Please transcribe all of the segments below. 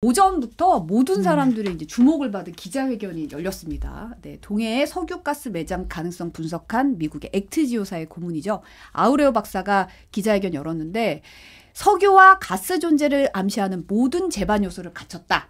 오전부터 모든 음. 사람들의 이제 주목을 받은 기자회견이 열렸습니다. 네, 동해의 석유가스 매장 가능성 분석한 미국의 액트지오사의 고문이죠. 아우레오 박사가 기자회견 열었는데 석유와 가스 존재를 암시하는 모든 제반 요소를 갖췄다.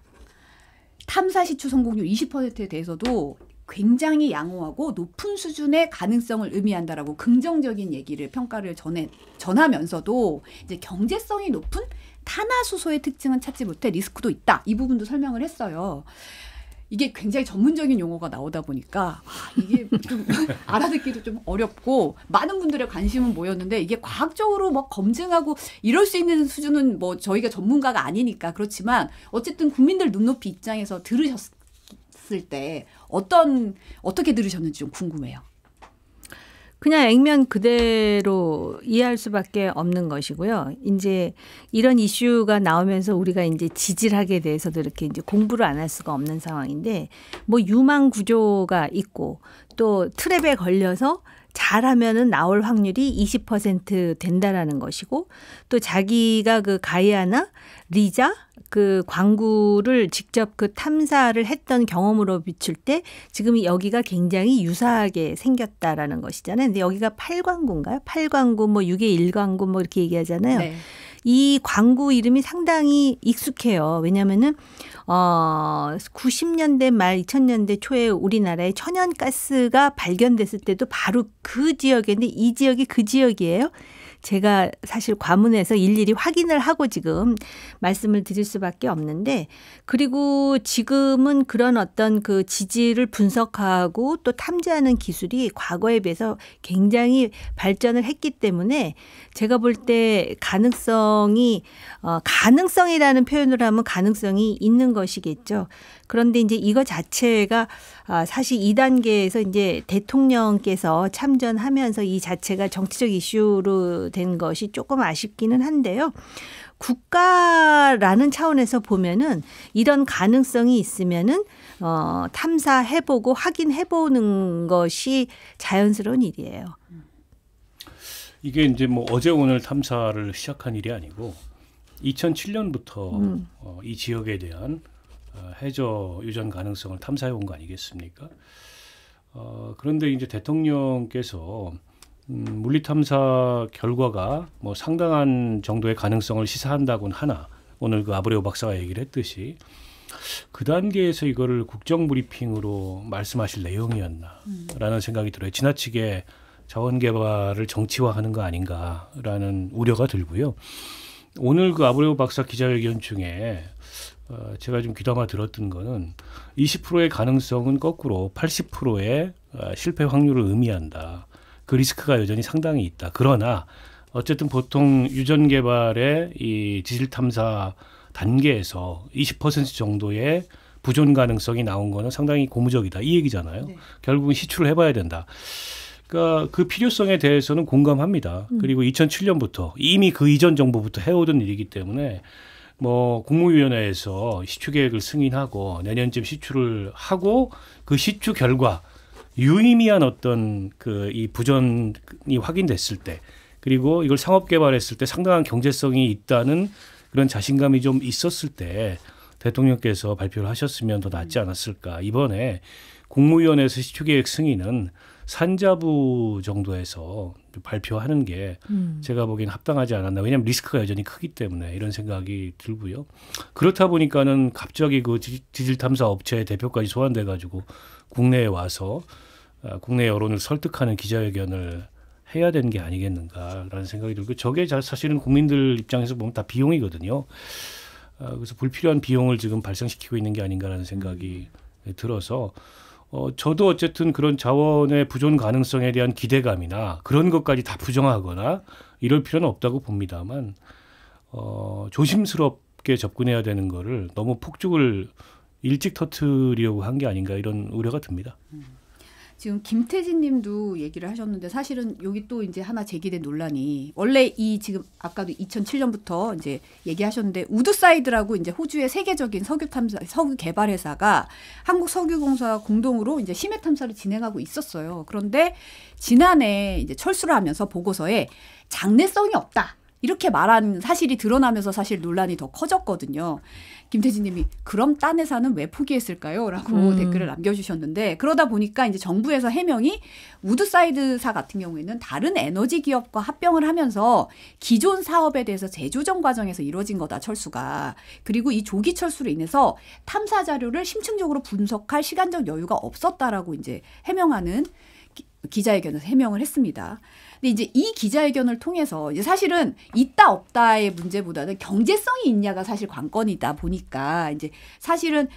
탐사 시추 성공률 20%에 대해서도 굉장히 양호하고 높은 수준의 가능성을 의미한다라고 긍정적인 얘기를 평가를 전해 전하면서도 이제 경제성이 높은 탄화수소의 특징은 찾지 못해 리스크도 있다. 이 부분도 설명을 했어요. 이게 굉장히 전문적인 용어가 나오다 보니까 아, 이게 좀 알아듣기도 좀 어렵고 많은 분들의 관심은 모였는데 이게 과학적으로 뭐 검증하고 이럴 수 있는 수준은 뭐 저희가 전문가가 아니니까 그렇지만 어쨌든 국민들 눈높이 입장에서 들으셨 들으셨을 때 어떤 어떻게 들으셨는지 좀 궁금해요. 그냥 액면 그대로 이해할 수밖에 없는 것이고요. 이제 이런 이슈가 나오면서 우리가 이제 지질학에 대해서도 이렇게 이제 공부를 안 할 수가 없는 상황인데 뭐 유망 구조가 있고 또 트랩에 걸려서 잘하면은 나올 확률이 20% 된다라는 것이고 또 자기가 그 가이아나 리자 그 광구를 직접 그 탐사를 했던 경험으로 비출 때 지금 여기가 굉장히 유사하게 생겼다라는 것이잖아요. 근데 여기가 팔광구인가요팔광구뭐육의일광구뭐 이렇게 얘기하잖아요. 네. 이 광고 이름이 상당히 익숙해요. 왜냐면은 어 90년대 말 2000년대 초에 우리나라에 천연가스가 발견됐을 때도 바로 그 지역에 는이 지역이 그 지역이에요. 제가 사실 과문에서 일일이 확인을 하고 지금 말씀을 드릴 수밖에 없는데 그리고 지금은 그런 어떤 그 지지를 분석하고 또 탐지하는 기술이 과거에 비해서 굉장히 발전을 했기 때문에 제가 볼 때 가능성이 어 가능성이라는 표현을 하면 가능성이 있는 것이겠죠. 그런데 이제 이거 자체가 아, 사실 2단계에서 이제 대통령께서 참전하면서 이 자체가 정치적 이슈로 된 것이 조금 아쉽기는 한데요. 국가라는 차원에서 보면은 이런 가능성이 있으면은 어, 탐사해보고 확인해보는 것이 자연스러운 일이에요. 이게 이제 뭐 어제 오늘 탐사를 시작한 일이 아니고 2007년부터 음. 어, 이 지역에 대한 어, 해저 유전 가능성을 탐사해 온거 아니겠습니까? 어, 그런데 이제 대통령께서 음, 물리 탐사 결과가 뭐 상당한 정도의 가능성을 시사한다곤 하나 오늘 그 아브레오 박사가 얘기를 했듯이 그 단계에서 이거를 국정 브리핑으로 말씀하실 내용이었나라는 음. 생각이 들어요. 지나치게 자원 개발을 정치화하는 거 아닌가라는 우려가 들고요. 오늘 그 아브레오 박사 기자회견 중에 어, 제가 좀 귀담아 들었던 거는 20%의 가능성은 거꾸로 80%의 어, 실패 확률을 의미한다. 그 리스크가 여전히 상당히 있다. 그러나 어쨌든 보통 유전 개발의 이 지질 탐사 단계에서 20% 정도의 부존 가능성이 나온 거는 상당히 고무적이다. 이 얘기잖아요. 네. 결국은 시출을 해봐야 된다. 그러니까 그 필요성에 대해서는 공감합니다. 음. 그리고 2007년부터 이미 그 이전 정부부터 해오던 일이기 때문에 뭐 국무위원회에서 시추 계획을 승인하고 내년쯤 시추를 하고 그 시추 결과 유의미한 어떤 그 이 부전이 확인됐을 때 그리고 이걸 상업 개발했을 때 상당한 경제성이 있다는 그런 자신감이 좀 있었을 때 대통령께서 발표를 하셨으면 더 낫지 음. 않았을까 이번에 국무위원회에서 시추 계획 승인은 산자부 정도에서 발표하는 게 음. 제가 보기엔 합당하지 않았나. 왜냐하면 리스크가 여전히 크기 때문에 이런 생각이 들고요. 그렇다 보니까는 갑자기 그 지질 탐사 업체 의 대표까지 소환돼 가지고 국내에 와서 아, 국내 여론을 설득하는 기자회견을 해야 되는 게 아니겠는가라는 생각이 들고 저게 사실은 국민들 입장에서 보면 다 비용이거든요. 아, 그래서 불필요한 비용을 지금 발생시키고 있는 게 아닌가라는 생각이 음. 들어서 어, 저도 어쨌든 그런 자원의 부존 가능성에 대한 기대감이나 그런 것까지 다 부정하거나 이럴 필요는 없다고 봅니다만 어, 조심스럽게 접근해야 되는 거를 너무 폭죽을 일찍 터트리려고 한 게 아닌가 이런 우려가 듭니다. 음. 지금 김태진 님도 얘기를 하셨는데 사실은 여기 또 이제 하나 제기된 논란이 원래 이 지금 아까도 2007년부터 이제 얘기하셨는데 우드사이드라고 이제 호주의 세계적인 석유 탐사 석유 개발 회사가 한국 석유공사와 공동으로 이제 심해 탐사를 진행하고 있었어요. 그런데 지난해 이제 철수를 하면서 보고서에 장래성이 없다. 이렇게 말한 사실이 드러나면서 사실 논란이 더 커졌거든요. 김태진님이 그럼 딴 회사는 왜 포기했을까요?라고 음. 댓글을 남겨주셨는데 그러다 보니까 이제 정부에서 해명이 우드사이드사 같은 경우에는 다른 에너지 기업과 합병을 하면서 기존 사업에 대해서 재조정 과정에서 이루어진 거다 철수가 그리고 이 조기 철수로 인해서 탐사 자료를 심층적으로 분석할 시간적 여유가 없었다라고 이제 해명하는 기자회견을서 해명을 했습니다. 근데 이제 이 기자회견을 통해서 이제 사실은 있다 없다의 문제보다는 경제성이 있냐가 사실 관건이다 보니까 이제 사실은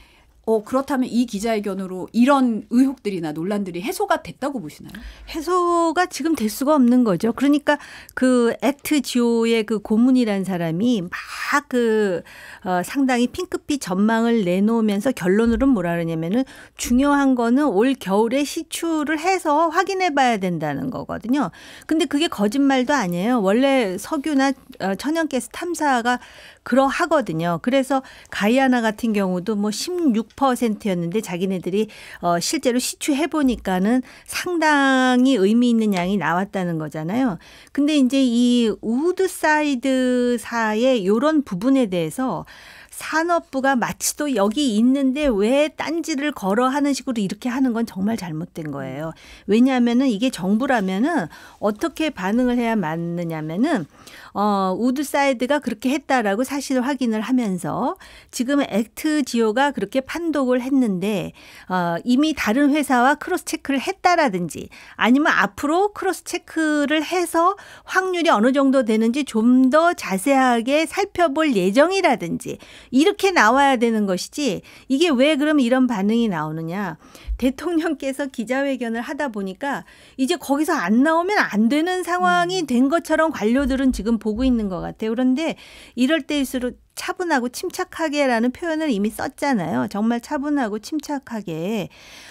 어, 그렇다면 이 기자회견으로 이런 의혹들이나 논란들이 해소가 됐다고 보시나요? 해소가 지금 될 수가 없는 거죠. 그러니까 그 액트 지오의 그 고문이란 사람이 막그 어, 상당히 핑크빛 전망을 내놓으면서 결론으로 뭐라 그러냐면은 중요한 거는 올 겨울에 시추를 해서 확인해 봐야 된다는 거거든요. 근데 그게 거짓말도 아니에요. 원래 석유나 어, 천연가스 탐사가 그러하거든요. 그래서 가이아나 같은 경우도 뭐 16%였는데 자기네들이 어 실제로 시추해 보니까는 상당히 의미 있는 양이 나왔다는 거잖아요. 근데 이제 이 우드 사이드사의 요런 부분에 대해서 산업부가 마치 도 여기 있는데 왜 딴지를 걸어 하는 식으로 이렇게 하는 건 정말 잘못된 거예요. 왜냐하면 이게 정부라면은 어떻게 반응을 해야 맞느냐면은 어 우드 사이드가 그렇게 했다라고 사실 확인을 하면서 지금 액트 지오가 그렇게 판독을 했는데 어 이미 다른 회사와 크로스 체크를 했다라든지 아니면 앞으로 크로스 체크를 해서 확률이 어느 정도 되는지 좀 더 자세하게 살펴볼 예정이라든지 이렇게 나와야 되는 것이지 이게 왜 그럼 이런 반응이 나오느냐. 대통령께서 기자회견을 하다 보니까 이제 거기서 안 나오면 안 되는 상황이 음. 된 것처럼 관료들은 지금 보고 있는 것 같아요. 그런데 이럴 때일수록 차분하고 침착하게라는 표현을 이미 썼잖아요. 정말 차분하고 침착하게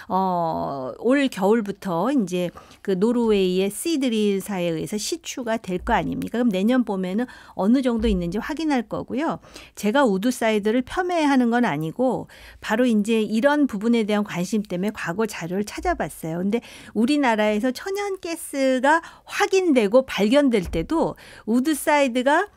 어, 올 겨울부터 이제 그 노르웨이의 씨드릴사에 의해서 시추가 될 거 아닙니까? 그럼 내년 봄에는 어느 정도 있는지 확인할 거고요. 제가 우드사이드를 폄훼하는 건 아니고 바로 이제 이런 부분에 대한 관심 때문에 과거 자료를 찾아봤어요. 근데 우리나라에서 천연가스가 확인되고 발견될 때도 우드사이드가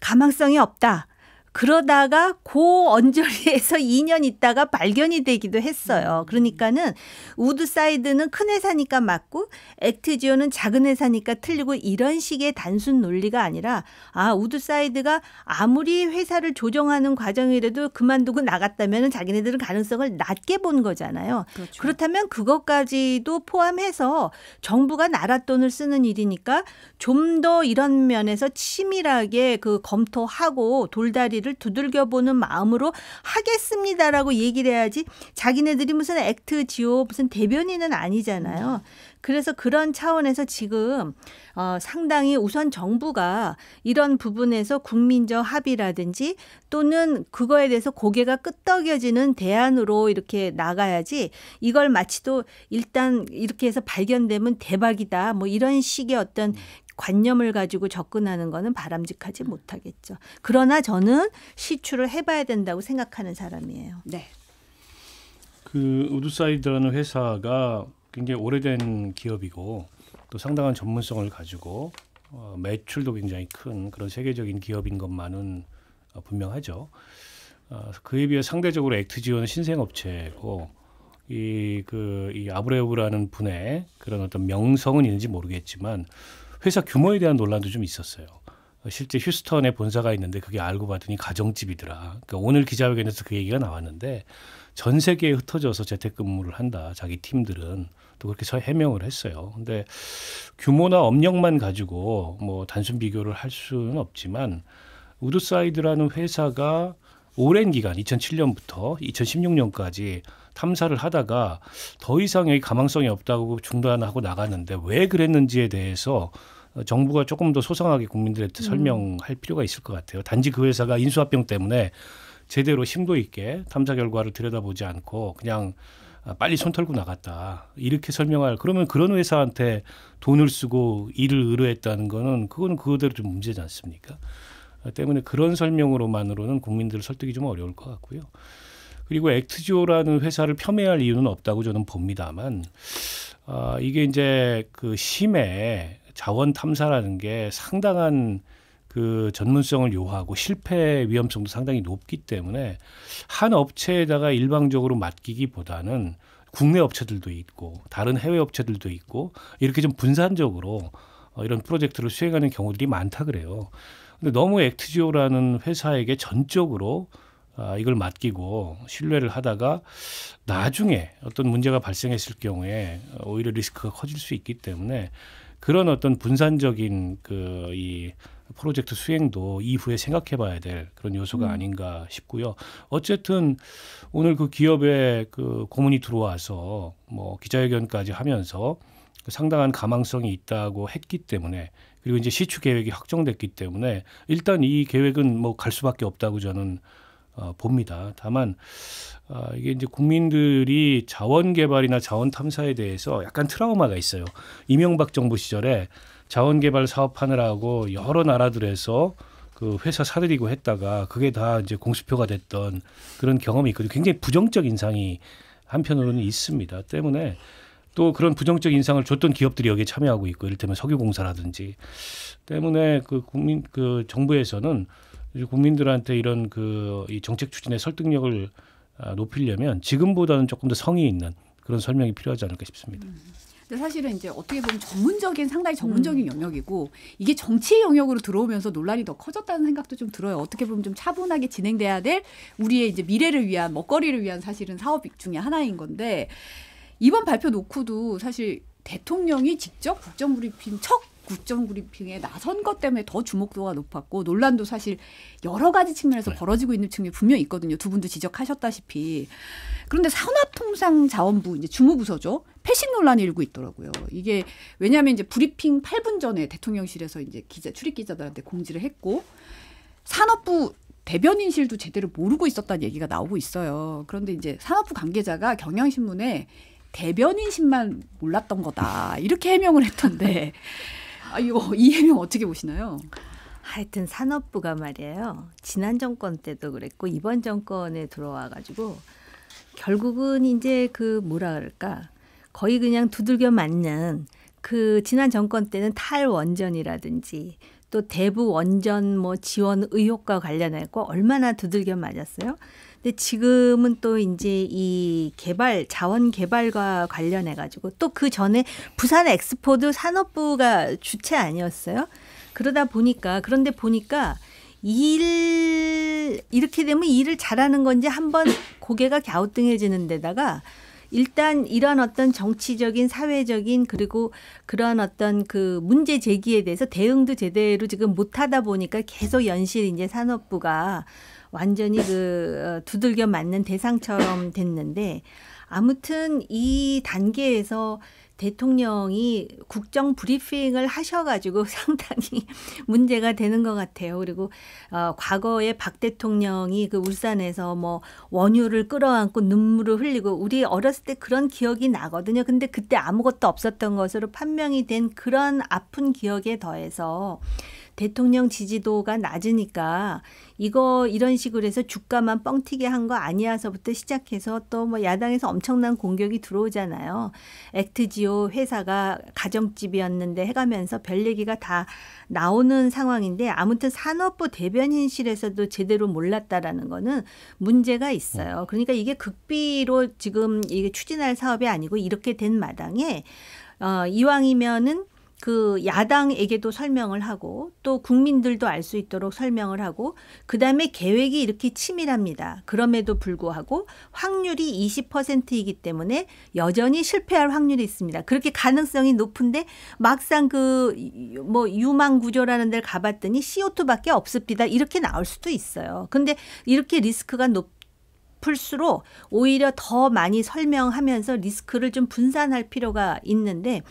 가망성이 없다. 그러다가 고 언저리에서 2년 있다가 발견이 되기도 했어요. 음. 그러니까는 우드사이드는 큰 회사니까 맞고 액트지오는 작은 회사니까 틀리고 이런 식의 단순 논리가 아니라 아 우드사이드가 아무리 회사를 조정하는 과정이라도 그만두고 나갔다면 자기네들은 가능성을 낮게 본 거잖아요. 그렇죠. 그렇다면 그것까지도 포함해서 정부가 나라 돈을 쓰는 일이니까 좀 더 이런 면에서 치밀하게 그 검토하고 돌다리를 머리를 두들겨 보는 마음으로 하겠습니다라고 얘기를 해야지 자기네들이 무슨 액트 지오 무슨 대변인은 아니잖아요. 그래서 그런 차원에서 지금 어, 상당히 우선 정부가 이런 부분에서 국민적 합의라든지 또는 그거에 대해서 고개가 끄덕여지는 대안으로 이렇게 나가야지 이걸 마치 또 일단 이렇게 해서 발견되면 대박이다 뭐 이런 식의 어떤 음. 관념을 가지고 접근하는 거는 바람직하지 못하겠죠. 그러나 저는 시추를 해봐야 된다고 생각하는 사람이에요. 네. 그 우드사이드라는 회사가 굉장히 오래된 기업이고 또 상당한 전문성을 가지고 어, 매출도 굉장히 큰 그런 세계적인 기업인 것만은 어, 분명하죠. 어, 그에 비해 상대적으로 액트지오는 신생업체고 이 그이 그, 이 아브레우라는 분의 그런 어떤 명성은 있는지 모르겠지만 회사 규모에 대한 논란도 좀 있었어요. 실제 휴스턴에 본사가 있는데 그게 알고 봤더니 가정집이더라. 그러니까 오늘 기자회견에서 그 얘기가 나왔는데 전 세계에 흩어져서 재택근무를 한다. 자기 팀들은 또 그렇게 해명을 했어요. 근데 규모나 업력만 가지고 뭐 단순 비교를 할 수는 없지만 우드사이드라는 회사가 오랜 기간 2007년부터 2016년까지 탐사를 하다가 더 이상 의 가망성이 없다고 중단하고 나갔는데 왜 그랬는지에 대해서 어, 정부가 조금 더 소상하게 국민들한테 음. 설명할 음. 필요가 있을 것 같아요. 단지 그 회사가 인수합병 때문에 제대로 심도 있게 탐사 결과를 들여다보지 않고 그냥 아, 빨리 손 털고 나갔다 이렇게 설명할 그러면 그런 회사한테 돈을 쓰고 일을 의뢰했다는 거는 그거는 그대로좀 문제지 않습니까? 아, 때문에 그런 설명으로만으로는 국민들을 설득이 좀 어려울 것 같고요. 그리고 액트지오라는 회사를 폄훼할 이유는 없다고 저는 봅니다만 아, 이게 이제 그 심에 자원 탐사라는 게 상당한 그 전문성을 요하고 실패 위험성도 상당히 높기 때문에 한 업체에다가 일방적으로 맡기기보다는 국내 업체들도 있고 다른 해외 업체들도 있고 이렇게 좀 분산적으로 어, 이런 프로젝트를 수행하는 경우들이 많다 그래요. 근데 너무 액트지오라는 회사에게 전적으로 아, 이걸 맡기고 신뢰를 하다가 나중에 어떤 문제가 발생했을 경우에 어, 오히려 리스크가 커질 수 있기 때문에 그런 어떤 분산적인 그 이 프로젝트 수행도 이후에 생각해 봐야 될 그런 요소가 음. 아닌가 싶고요. 어쨌든 오늘 그기업에그 고문이 들어와서 뭐 기자회견까지 하면서 그 상당한 가망성이 있다고 했기 때문에 그리고 이제 시추 계획이 확정됐기 때문에 일단 이 계획은 뭐 갈 수밖에 없다고 저는 어, 봅니다. 다만 아, 이게 이제 국민들이 자원 개발이나 자원 탐사에 대해서 약간 트라우마가 있어요. 이명박 정부 시절에 자원 개발 사업하느라고 여러 나라들에서 그 회사 사들이고 했다가 그게 다 이제 공수표가 됐던 그런 경험이 있거든요. 굉장히 부정적 인상이 한편으로는 있습니다. 때문에 또 그런 부정적 인상을 줬던 기업들이 여기에 참여하고 있고 이를테면 석유공사라든지 때문에 그 국민 그 정부에서는 국민들한테 이런 그 이 정책 추진의 설득력을 아, 높이려면 지금보다는 조금 더 성의 있는 그런 설명이 필요하지 않을까 싶습니다. 음. 근데 사실은 이제 어떻게 보면 전문적인 상당히 전문적인 음. 영역이고 이게 정치 영역으로 들어오면서 논란이 더 커졌다는 생각도 좀 들어요. 어떻게 보면 좀 차분하게 진행돼야 될 우리의 이제 미래를 위한 먹거리를 위한 사실은 사업 중에 하나인 건데 이번 발표 놓고도 사실 대통령이 직접 국정브리핑 척 국정 브리핑에 나선 것 때문에 더 주목도가 높았고 논란도 사실 여러 가지 측면에서 네. 벌어지고 있는 측면이 분명히 있거든요. 두 분도 지적하셨다시피. 그런데 산업통상자원부 이제 주무부서죠. 패싱 논란이 일고 있더라고요. 이게 왜냐하면 이제 브리핑 8분 전에 대통령실에서 이제 기자 출입 기자들한테 공지를 했고 산업부 대변인실도 제대로 모르고 있었다는 얘기가 나오고 있어요. 그런데 이제 산업부 관계자가 경향신문에 대변인실만 몰랐던 거다 이렇게 해명을 했던데 아, 이거 이해명 어떻게 보시나요? 하여튼 산업부가 말이에요. 지난 정권 때도 그랬고 이번 정권에 들어와 가지고 결국은 이제 그 뭐라 그럴까? 거의 그냥 두들겨 맞는 그 지난 정권 때는 탈원전이라든지 또대부 원전 뭐 지원 의혹과 관련해고 얼마나 두들겨 맞았어요. 근데 지금은 또 이제 이 개발 자원 개발과 관련해 가지고 또 그 전에 부산 엑스포도 산업부가 주체 아니었어요. 그러다 보니까 그런데 보니까 일 이렇게 되면 일을 잘하는 건지 한번 고개가 갸우뚱해지는 데다가 일단 이런 어떤 정치적인 사회적인 그리고 그런 어떤 그 문제 제기에 대해서 대응도 제대로 지금 못하다 보니까 계속 연실 이제 산업부가 완전히 그 어, 두들겨 맞는 대상처럼 됐는데 아무튼 이 단계에서 대통령이 국정 브리핑을 하셔가지고 상당히 문제가 되는 것 같아요. 그리고 어, 과거에 박 대통령이 그 울산에서 뭐 원유를 끌어안고 눈물을 흘리고 우리 어렸을 때 그런 기억이 나거든요. 근데 그때 아무것도 없었던 것으로 판명이 된 그런 아픈 기억에 더해서 대통령 지지도가 낮으니까 이거 이런 식으로 해서 주가만 뻥튀기 한 거 아니야서부터 시작해서 또 뭐 야당에서 엄청난 공격이 들어오잖아요. 액트지오 회사가 가정집이었는데 해가면서 별 얘기가 다 나오는 상황인데 아무튼 산업부 대변인실에서도 제대로 몰랐다라는 거는 문제가 있어요. 그러니까 이게 극비로 지금 이게 추진할 사업이 아니고 이렇게 된 마당에 어 이왕이면은 그 야당에게도 설명을 하고 또 국민들도 알 수 있도록 설명을 하고 그다음에 계획이 이렇게 치밀합니다. 그럼에도 불구하고 확률이 20%이기 때문에 여전히 실패할 확률이 있습니다. 그렇게 가능성이 높은데 막상 그 뭐 유망 구조라는 데를 가봤더니 CO2밖에 없습니다. 이렇게 나올 수도 있어요. 근데 이렇게 리스크가 높 높을수록 오히려 더 많이 설명하면서 리스크를 좀 분산할 필요가 있는데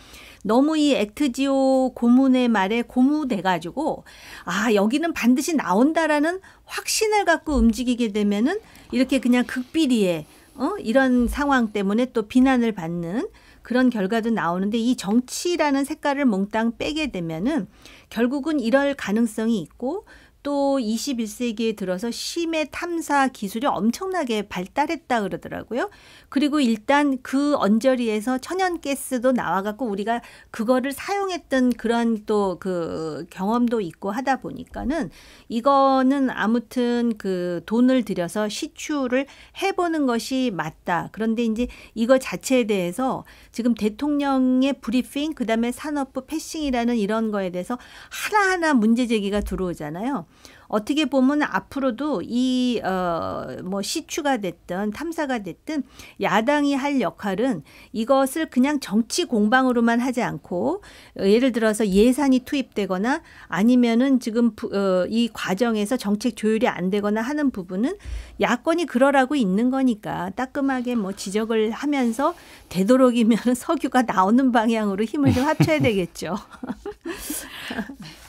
너무 이 액트지오 고문의 말에 고무돼 가지고 아 여기는 반드시 나온다라는 확신을 갖고 움직이게 되면은 이렇게 그냥 극비리에 어 이런 상황 때문에 또 비난을 받는 그런 결과도 나오는데 이 정치라는 색깔을 몽땅 빼게 되면은 결국은 이럴 가능성이 있고 또 21세기에 들어서 심해 탐사 기술이 엄청나게 발달했다 그러더라고요. 그리고 일단 그 언저리에서 천연가스도 나와갖고 우리가 그거를 사용했던 그런 또 그 경험도 있고 하다 보니까는 이거는 아무튼 그 돈을 들여서 시추를 해보는 것이 맞다. 그런데 이제 이거 자체에 대해서 지금 대통령의 브리핑, 그 다음에 산업부 패싱이라는 이런 거에 대해서 하나하나 문제 제기가 들어오잖아요. 어떻게 보면 앞으로도 이어 뭐 시추가 됐든 탐사가 됐든 야당이 할 역할은 이것을 그냥 정치 공방으로만 하지 않고 예를 들어서 예산이 투입되거나 아니면은 지금 부, 어, 이 과정에서 정책 조율이 안 되거나 하는 부분은 야권이 그러라고 있는 거니까 따끔하게 뭐 지적을 하면서 되도록이면 석유가 나오는 방향으로 힘을 좀 합쳐야 되겠죠.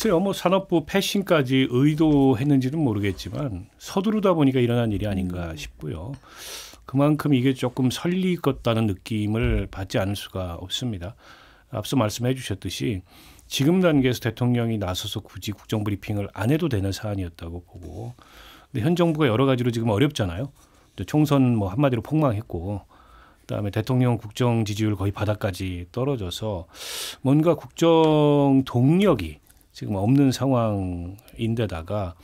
글쎄요, 뭐 산업부 패싱까지 의도했는지는 모르겠지만 서두르다 보니까 일어난 일이 아닌가 음. 싶고요. 그만큼 이게 조금 설리겠다는 느낌을 받지 않을 수가 없습니다. 앞서 말씀해 주셨듯이 지금 단계에서 대통령이 나서서 굳이 국정 브리핑을 안 해도 되는 사안이었다고 보고 근데 현 정부가 여러 가지로 지금 어렵잖아요. 총선 뭐 한마디로 폭망했고 그다음에 대통령 국정 지지율 거의 바닥까지 떨어져서 뭔가 국정 동력이 지금 없는 상황인데다가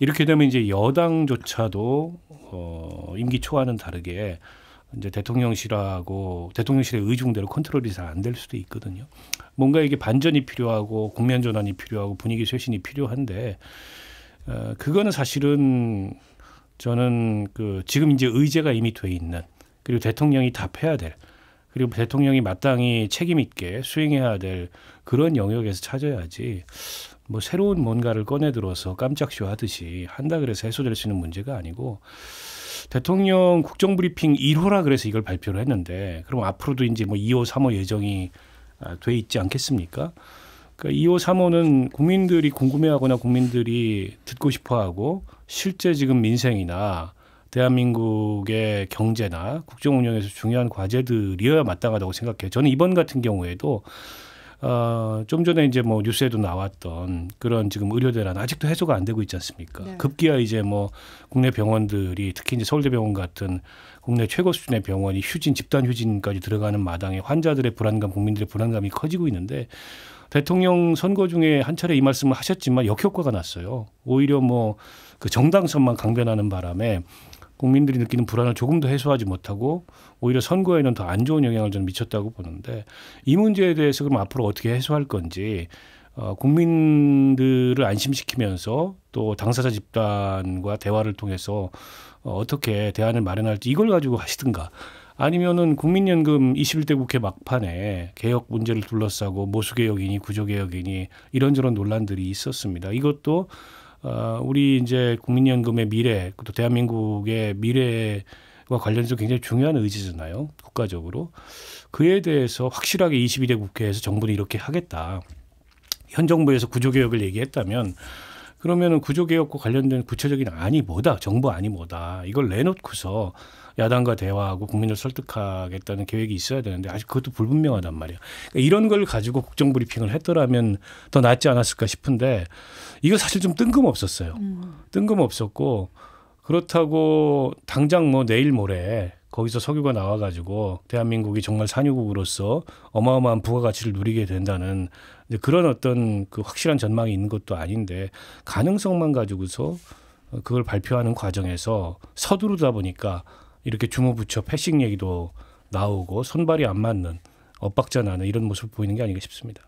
이렇게 되면 이제 여당조차도 어, 임기 초와는 다르게 이제 대통령실하고 대통령실의 의중대로 컨트롤이 잘 안 될 수도 있거든요. 뭔가 이게 반전이 필요하고 국면 전환이 필요하고 분위기 쇄신이 필요한데 어, 그거는 사실은 저는 그 지금 이제 의제가 이미 돼 있는 그리고 대통령이 답해야 될 그리고 대통령이 마땅히 책임 있게 수행해야 될 그런 영역에서 찾아야지 뭐 새로운 뭔가를 꺼내 들어서 깜짝쇼 하듯이 한다 그래서 해소될 수 있는 문제가 아니고 대통령 국정브리핑 1호라 그래서 이걸 발표를 했는데 그럼 앞으로도 이제 뭐 2호, 3호 예정이 아, 돼 있지 않겠습니까? 그러니까 2호, 3호는 국민들이 궁금해하거나 국민들이 듣고 싶어하고 실제 지금 민생이나 대한민국의 경제나 국정 운영에서 중요한 과제들이어야 마땅하다고 생각해요. 저는 이번 같은 경우에도 어, 좀 전에 이제 뭐 뉴스에도 나왔던 그런 지금 의료 대란 아직도 해소가 안 되고 있지 않습니까? 네. 급기야 이제 뭐 국내 병원들이 특히 이제 서울대병원 같은 국내 최고 수준의 병원이 휴진 집단 휴진까지 들어가는 마당에 환자들의 불안감, 국민들의 불안감이 커지고 있는데 대통령 선거 중에 한 차례 이 말씀을 하셨지만 역효과가 났어요. 오히려 뭐 그 정당성만 강변하는 바람에 국민들이 느끼는 불안을 조금도 해소하지 못하고 오히려 선거에는 더 안 좋은 영향을 저는 미쳤다고 보는데 이 문제에 대해서 그럼 앞으로 어떻게 해소할 건지 어, 국민들을 안심시키면서 또 당사자 집단과 대화를 통해서 어, 어떻게 대안을 마련할지 이걸 가지고 하시든가 아니면은 국민연금 21대 국회 막판에 개혁 문제를 둘러싸고 모수개혁이니 구조개혁이니 이런저런 논란들이 있었습니다. 이것도 어, 우리 이제 국민연금의 미래, 또 대한민국의 미래와 관련해서 굉장히 중요한 의지잖아요. 국가적으로. 그에 대해서 확실하게 22대 국회에서 정부는 이렇게 하겠다. 현 정부에서 구조개혁을 얘기했다면 그러면은 구조개혁과 관련된 구체적인 안이 뭐다, 정부 안이 뭐다 이걸 내놓고서 야당과 대화하고 국민을 설득하겠다는 계획이 있어야 되는데 아직 그것도 불분명하단 말이야. 그러니까 이런 걸 가지고 국정 브리핑을 했더라면 더 낫지 않았을까 싶은데 이거 사실 좀 뜬금없었어요. 음. 뜬금없었고 그렇다고 당장 뭐 내일 모레 거기서 석유가 나와가지고 대한민국이 정말 산유국으로서 어마어마한 부가가치를 누리게 된다는 그런 어떤 그 확실한 전망이 있는 것도 아닌데 가능성만 가지고서 그걸 발표하는 과정에서 서두르다 보니까 이렇게 주무부처 패싱 얘기도 나오고 손발이 안 맞는 엇박자 나는 이런 모습 보이는 게 아닌가 싶습니다.